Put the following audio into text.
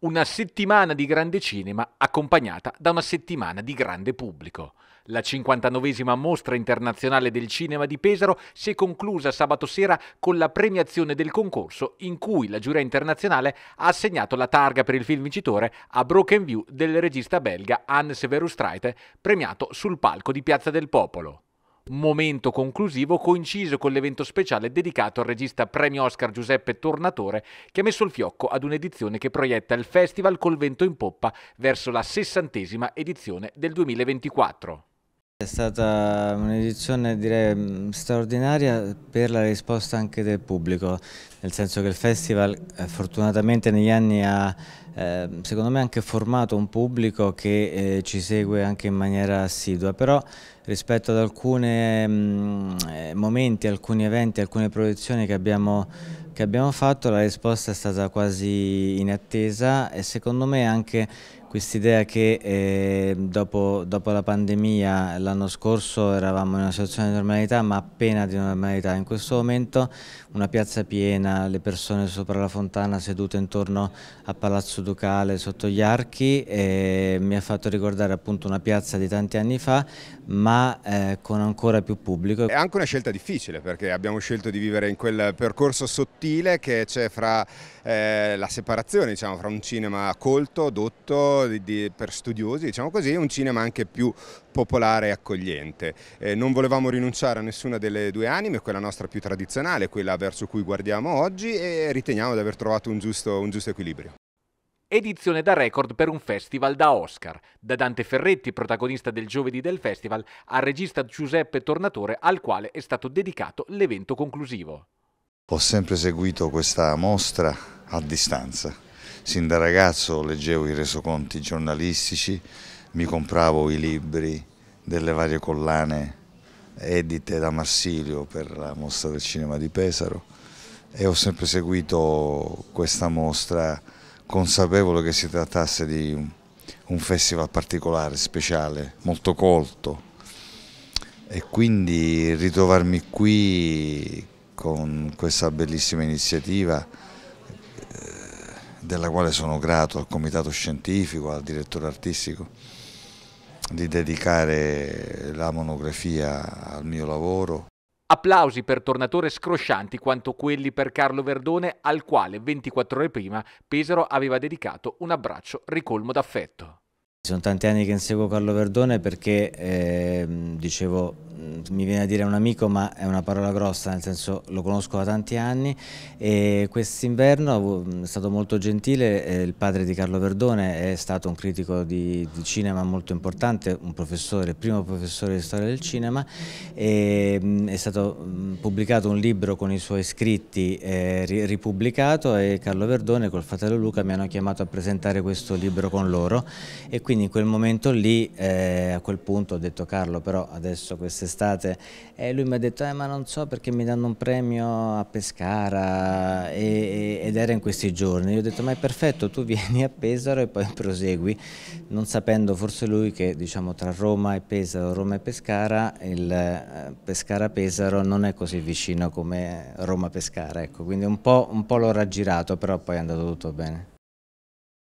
Una settimana di grande cinema accompagnata da una settimana di grande pubblico. La 59esima mostra internazionale del cinema di Pesaro si è conclusa sabato sera con la premiazione del concorso in cui la giuria internazionale ha assegnato la targa per il film vincitore a Broken View del regista belga Hans Severus Streite, premiato sul palco di Piazza del Popolo momento conclusivo coinciso con l'evento speciale dedicato al regista premio Oscar Giuseppe Tornatore che ha messo il fiocco ad un'edizione che proietta il festival col vento in poppa verso la sessantesima edizione del 2024. È stata un'edizione direi mm, straordinaria per la risposta anche del pubblico, nel senso che il festival eh, fortunatamente negli anni ha ehm, secondo me anche formato un pubblico che eh, ci segue anche in maniera assidua, però rispetto ad alcuni mm, eh, momenti, alcuni eventi, alcune proiezioni che abbiamo, che abbiamo fatto la risposta è stata quasi inattesa e secondo me anche Quest'idea che eh, dopo, dopo, la pandemia l'anno scorso eravamo in una situazione di normalità ma appena di normalità, in questo momento una piazza piena, le persone sopra la fontana sedute intorno a Palazzo Ducale sotto gli archi eh, mi ha fatto ricordare appunto una piazza di tanti anni fa ma eh, con ancora più pubblico. È anche una scelta difficile perché abbiamo scelto di vivere in quel percorso sottile che c'è fra eh, la separazione diciamo, fra un cinema colto, dotto di, di, per studiosi, diciamo così, e un cinema anche più popolare e accogliente. Eh, non volevamo rinunciare a nessuna delle due anime, quella nostra più tradizionale, quella verso cui guardiamo oggi e riteniamo di aver trovato un giusto, un giusto equilibrio edizione da record per un festival da Oscar, da Dante Ferretti, protagonista del giovedì del festival, al regista Giuseppe Tornatore, al quale è stato dedicato l'evento conclusivo. Ho sempre seguito questa mostra a distanza sin da ragazzo leggevo i resoconti giornalistici, mi compravo i libri delle varie collane edite da Marsilio per la mostra del cinema di Pesaro e ho sempre seguito questa mostra consapevole che si trattasse di un festival particolare, speciale, molto colto e quindi ritrovarmi qui con questa bellissima iniziativa della quale sono grato al comitato scientifico, al direttore artistico, di dedicare la monografia al mio lavoro. Applausi per Tornatore scroscianti quanto quelli per Carlo Verdone al quale 24 ore prima Pesaro aveva dedicato un abbraccio ricolmo d'affetto. Sono tanti anni che inseguo Carlo Verdone perché eh, dicevo Mm, mi viene a dire un amico ma è una parola grossa, nel senso lo conosco da tanti anni e quest'inverno mm, è stato molto gentile, eh, il padre di Carlo Verdone è stato un critico di, di cinema molto importante, un professore, primo professore di storia del cinema, e, mm, è stato pubblicato un libro con i suoi scritti eh, ripubblicato e Carlo Verdone col fratello Luca mi hanno chiamato a presentare questo libro con loro e quindi in quel momento lì, eh, a quel punto ho detto Carlo però adesso queste quest'estate e lui mi ha detto eh, ma non so perché mi danno un premio a Pescara e, e, ed era in questi giorni. Io ho detto ma è perfetto, tu vieni a Pesaro e poi prosegui, non sapendo forse lui che diciamo, tra Roma e Pesaro, Roma e Pescara, il eh, Pescara-Pesaro non è così vicino come Roma-Pescara, ecco, quindi un po', un po' l'ho raggirato però poi è andato tutto bene.